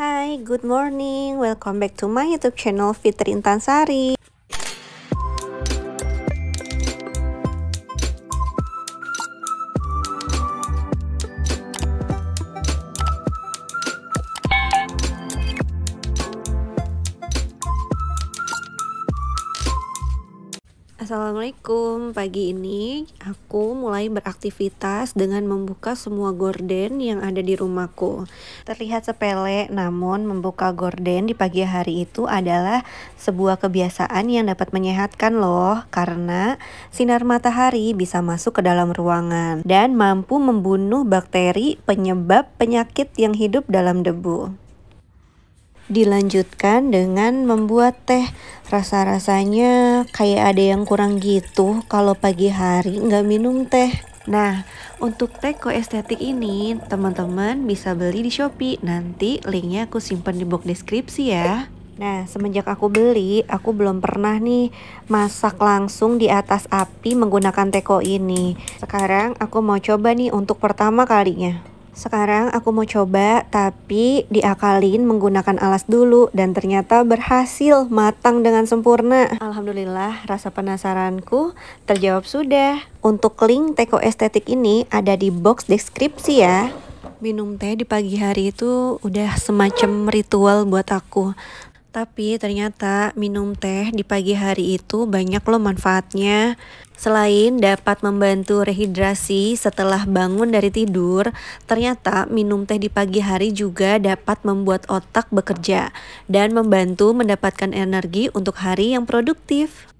Hai, good morning. Welcome back to my YouTube channel Fitri Intansari. pagi ini aku mulai beraktivitas dengan membuka semua gorden yang ada di rumahku. Terlihat sepele, namun membuka gorden di pagi hari itu adalah sebuah kebiasaan yang dapat menyehatkan loh karena sinar matahari bisa masuk ke dalam ruangan dan mampu membunuh bakteri penyebab penyakit yang hidup dalam debu dilanjutkan dengan membuat teh. Rasa-rasanya kayak ada yang kurang gitu kalau pagi hari nggak minum teh. Nah, untuk teko estetik ini, teman-teman bisa beli di Shopee. Nanti linknya aku simpan di box deskripsi ya. Nah, semenjak aku beli, aku belum pernah nih masak langsung di atas api menggunakan teko ini. Sekarang aku mau coba nih untuk pertama kalinya. Sekarang aku mau coba tapi diakalin menggunakan alas dulu dan ternyata berhasil matang dengan sempurna. Alhamdulillah rasa penasaranku terjawab sudah. Untuk link teko estetik ini ada di box deskripsi ya. Minum teh di pagi hari itu udah semacam ritual buat aku. Tapi ternyata minum teh di pagi hari itu banyak loh manfaatnya. Selain dapat membantu rehidrasi setelah bangun dari tidur, ternyata minum teh di pagi hari juga dapat membuat otak bekerja dan membantu mendapatkan energi untuk hari yang produktif.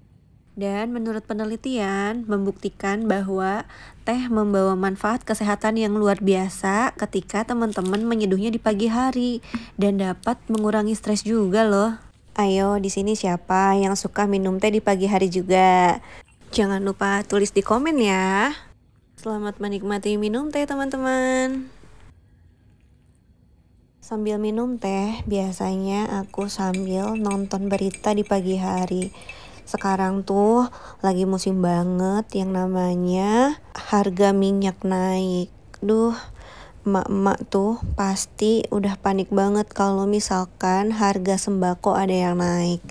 Dan menurut penelitian membuktikan bahwa teh membawa manfaat kesehatan yang luar biasa ketika teman-teman menyeduhnya di pagi hari dan dapat mengurangi stres juga loh. Ayo di sini siapa yang suka minum teh di pagi hari juga? Jangan lupa tulis di komen ya. Selamat menikmati minum teh teman-teman. Sambil minum teh, biasanya aku sambil nonton berita di pagi hari sekarang tuh lagi musim banget yang namanya harga minyak naik. Duh, emak-emak tuh pasti udah panik banget kalau misalkan harga sembako ada yang naik.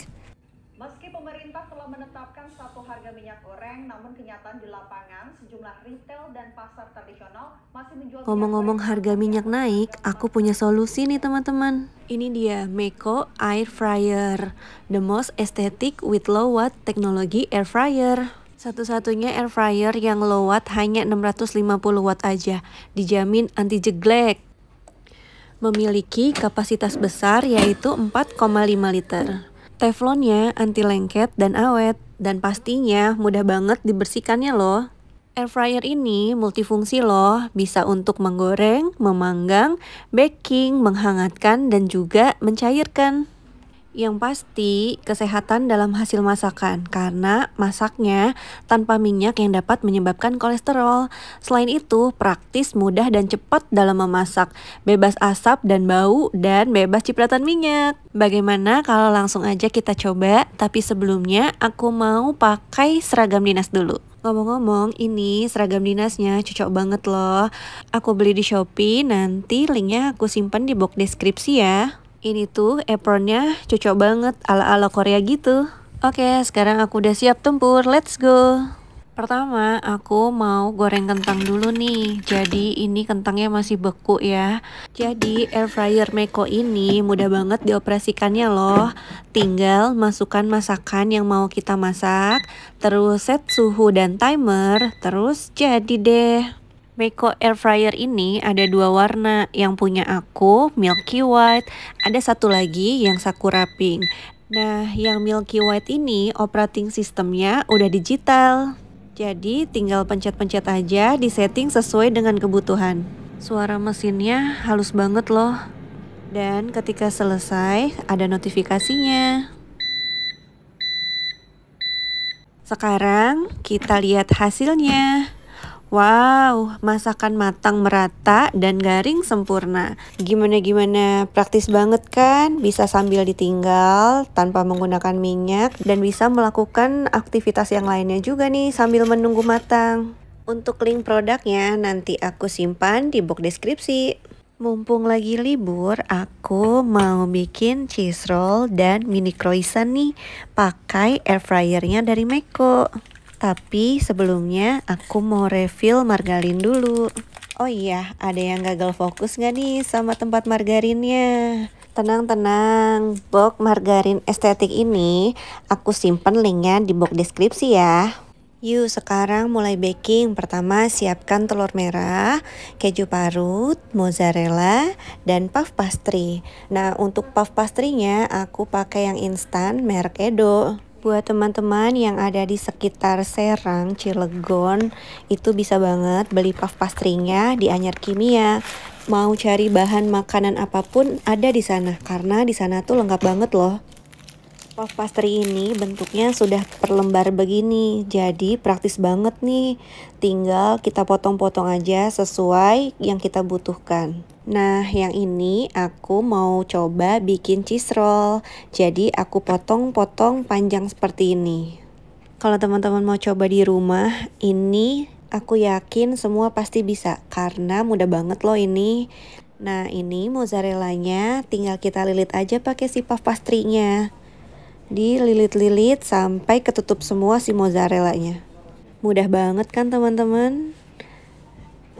Meski pemerintah telah menetapkan satu harga minyak goreng, namun kenyataan di lapangan sejumlah retail dan pasar tradisional masih menjual Ngomong-ngomong harga minyak naik, aku punya solusi nih teman-teman. Ini dia Meko Air Fryer, the most aesthetic with low watt technology air fryer. Satu-satunya air fryer yang low watt hanya 650 watt aja, dijamin anti jeglek. Memiliki kapasitas besar yaitu 4,5 liter. Teflonnya anti lengket dan awet, dan pastinya mudah banget dibersihkannya loh. Air fryer ini multifungsi loh, bisa untuk menggoreng, memanggang, baking, menghangatkan, dan juga mencairkan. Yang pasti, kesehatan dalam hasil masakan karena masaknya tanpa minyak yang dapat menyebabkan kolesterol. Selain itu, praktis, mudah, dan cepat dalam memasak, bebas asap dan bau, dan bebas cipratan minyak. Bagaimana kalau langsung aja kita coba? Tapi sebelumnya, aku mau pakai seragam dinas dulu. Ngomong-ngomong, ini seragam dinasnya cocok banget loh. Aku beli di Shopee, nanti linknya aku simpan di box deskripsi ya. Ini tuh apronnya cocok banget ala-ala Korea gitu. Oke, sekarang aku udah siap tempur. Let's go! Pertama, aku mau goreng kentang dulu nih. Jadi ini kentangnya masih beku ya. Jadi air fryer Meko ini mudah banget dioperasikannya loh. Tinggal masukkan masakan yang mau kita masak, terus set suhu dan timer, terus jadi deh. Meiko air fryer ini ada dua warna, yang punya aku milky white, ada satu lagi yang sakura pink. Nah, yang milky white ini operating sistemnya udah digital. Jadi tinggal pencet-pencet aja di setting sesuai dengan kebutuhan. Suara mesinnya halus banget loh. Dan ketika selesai ada notifikasinya. Sekarang kita lihat hasilnya. Wow, masakan matang merata dan garing sempurna. Gimana-gimana praktis banget kan? Bisa sambil ditinggal tanpa menggunakan minyak dan bisa melakukan aktivitas yang lainnya juga nih sambil menunggu matang. Untuk link produknya nanti aku simpan di box deskripsi. Mumpung lagi libur, aku mau bikin cheese roll dan mini croissant nih pakai air fryernya dari Meko. Tapi sebelumnya aku mau refill margarin dulu. Oh iya, ada yang gagal fokus gak nih sama tempat margarinnya? Tenang-tenang, box margarin estetik ini aku simpen linknya di box deskripsi ya. Yuk sekarang mulai baking. Pertama siapkan telur merah, keju parut, mozzarella, dan puff pastry. Nah untuk puff pastrynya nya aku pakai yang instan merek Edo. Buat teman-teman yang ada di sekitar Serang, Cilegon, itu bisa banget beli puff pastrinya di Anyar Kimia. Mau cari bahan makanan apapun ada di sana karena di sana tuh lengkap banget loh. Puff pastry ini bentuknya sudah per begini, jadi praktis banget nih. Tinggal kita potong-potong aja sesuai yang kita butuhkan. Nah, yang ini aku mau coba bikin cheese roll. Jadi aku potong-potong panjang seperti ini. Kalau teman-teman mau coba di rumah, ini aku yakin semua pasti bisa karena mudah banget loh ini. Nah, ini mozzarellanya tinggal kita lilit aja pakai si puff pastrinya. Dililit-lilit sampai ketutup semua si mozzarellanya. Mudah banget kan teman-teman?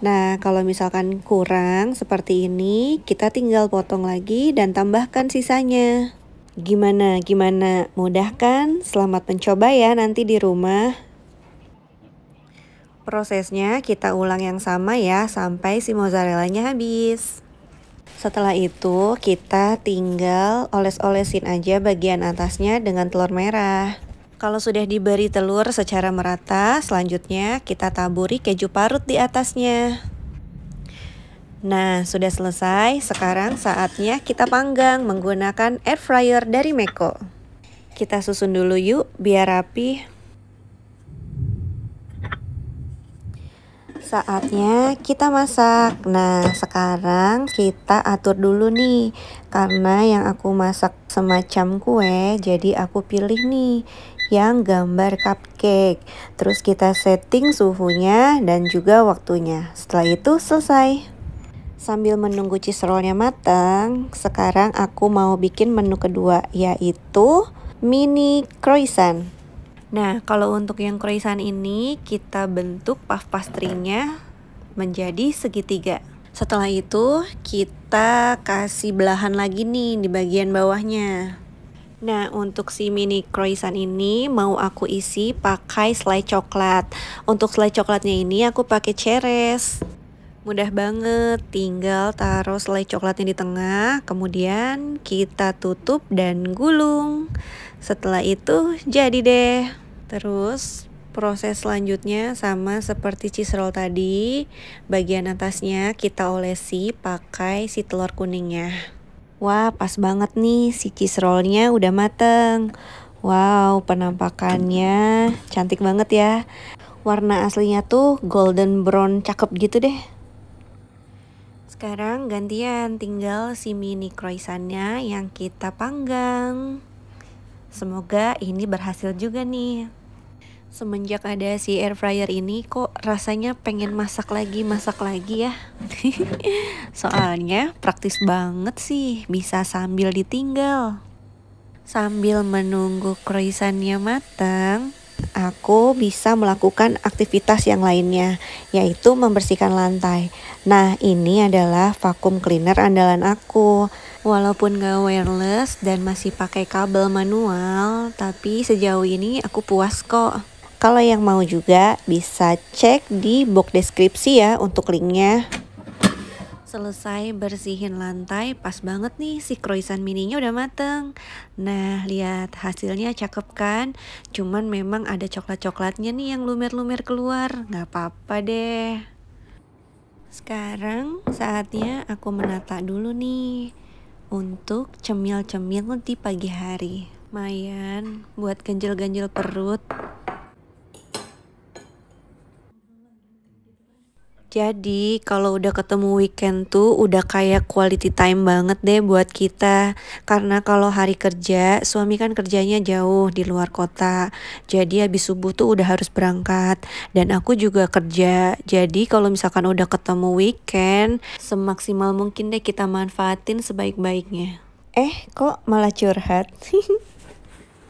Nah, kalau misalkan kurang seperti ini, kita tinggal potong lagi dan tambahkan sisanya. Gimana? Gimana? Mudah kan? Selamat mencoba ya nanti di rumah. Prosesnya kita ulang yang sama ya sampai si mozzarellanya habis. Setelah itu kita tinggal oles-olesin aja bagian atasnya dengan telur merah. Kalau sudah diberi telur secara merata, selanjutnya kita taburi keju parut di atasnya. Nah, sudah selesai. Sekarang saatnya kita panggang menggunakan air fryer dari Meko. Kita susun dulu yuk biar rapi. Saatnya kita masak. Nah, sekarang kita atur dulu nih. Karena yang aku masak semacam kue, jadi aku pilih nih yang gambar cupcake. Terus kita setting suhunya dan juga waktunya. Setelah itu selesai. Sambil menunggu rollnya matang, sekarang aku mau bikin menu kedua yaitu mini croissant. Nah, kalau untuk yang croissant ini kita bentuk puff pastrinya menjadi segitiga. Setelah itu kita kasih belahan lagi nih di bagian bawahnya. Nah, untuk si mini croissant ini mau aku isi pakai selai coklat. Untuk selai coklatnya ini aku pakai ceres. Mudah banget, tinggal taruh selai coklatnya di tengah, kemudian kita tutup dan gulung. Setelah itu jadi deh. Terus proses selanjutnya sama seperti cheese roll tadi, bagian atasnya kita olesi pakai si telur kuningnya. Wah, pas banget nih si rollnya udah mateng. Wow, penampakannya cantik banget ya. Warna aslinya tuh golden brown cakep gitu deh. Sekarang gantian tinggal si mini croissantnya yang kita panggang. Semoga ini berhasil juga nih semenjak ada si air fryer ini kok rasanya pengen masak lagi masak lagi ya soalnya praktis banget sih bisa sambil ditinggal sambil menunggu kroisannya matang aku bisa melakukan aktivitas yang lainnya yaitu membersihkan lantai nah ini adalah vakum cleaner andalan aku Walaupun gak wireless dan masih pakai kabel manual, tapi sejauh ini aku puas kok. Kalau yang mau juga bisa cek di box deskripsi ya untuk linknya. Selesai bersihin lantai, pas banget nih si croissant mininya udah mateng. Nah, lihat hasilnya cakep kan? Cuman memang ada coklat-coklatnya nih yang lumer-lumer keluar. Nggak apa-apa deh. Sekarang saatnya aku menata dulu nih untuk cemil-cemil di pagi hari. Mayan, buat ganjil-ganjil perut. Jadi kalau udah ketemu weekend tuh udah kayak quality time banget deh buat kita Karena kalau hari kerja suami kan kerjanya jauh di luar kota Jadi habis subuh tuh udah harus berangkat Dan aku juga kerja Jadi kalau misalkan udah ketemu weekend Semaksimal mungkin deh kita manfaatin sebaik-baiknya Eh kok malah curhat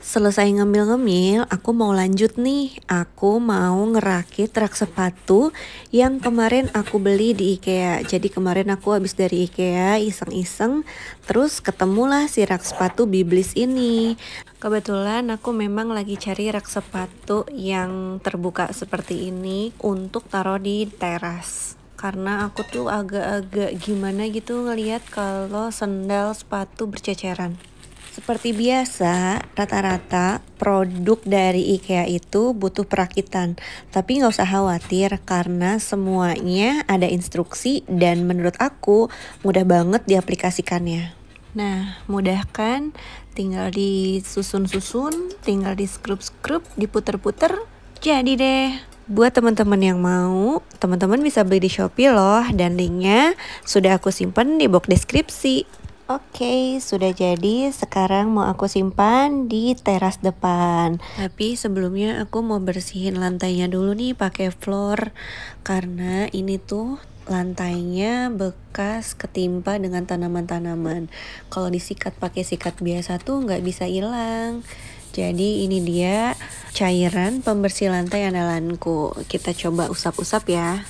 Selesai ngemil-ngemil, aku mau lanjut nih. Aku mau ngerakit rak sepatu yang kemarin aku beli di IKEA. Jadi kemarin aku habis dari IKEA iseng-iseng, terus ketemulah si rak sepatu biblis ini. Kebetulan aku memang lagi cari rak sepatu yang terbuka seperti ini untuk taruh di teras karena aku tuh agak-agak gimana gitu ngelihat kalau sendal sepatu berceceran. Seperti biasa, rata-rata produk dari IKEA itu butuh perakitan. Tapi nggak usah khawatir karena semuanya ada instruksi dan menurut aku mudah banget diaplikasikannya. Nah, mudah kan? tinggal disusun-susun, tinggal di skrup-skrup, diputer-puter, jadi deh. Buat teman-teman yang mau, teman-teman bisa beli di Shopee loh dan linknya sudah aku simpan di box deskripsi. Oke, sudah jadi. Sekarang mau aku simpan di teras depan. Tapi sebelumnya aku mau bersihin lantainya dulu nih pakai floor karena ini tuh lantainya bekas ketimpa dengan tanaman-tanaman. Kalau disikat pakai sikat biasa tuh nggak bisa hilang. Jadi ini dia cairan pembersih lantai andalanku. Kita coba usap-usap ya.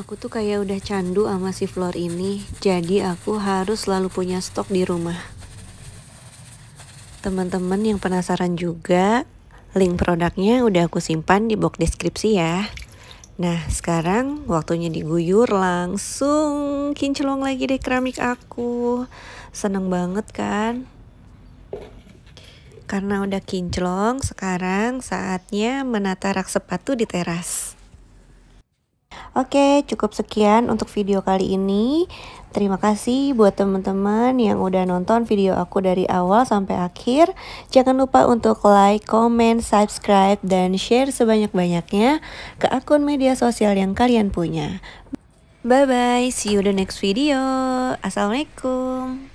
Aku tuh kayak udah candu sama si flor ini, jadi aku harus selalu punya stok di rumah. Teman-teman yang penasaran juga, link produknya udah aku simpan di box deskripsi ya. Nah, sekarang waktunya diguyur langsung kinclong lagi deh keramik aku. Seneng banget kan? Karena udah kinclong, sekarang saatnya menata rak sepatu di teras. Oke, cukup sekian untuk video kali ini. Terima kasih buat teman-teman yang udah nonton video aku dari awal sampai akhir. Jangan lupa untuk like, comment, subscribe, dan share sebanyak-banyaknya ke akun media sosial yang kalian punya. Bye-bye, see you the next video. Assalamualaikum.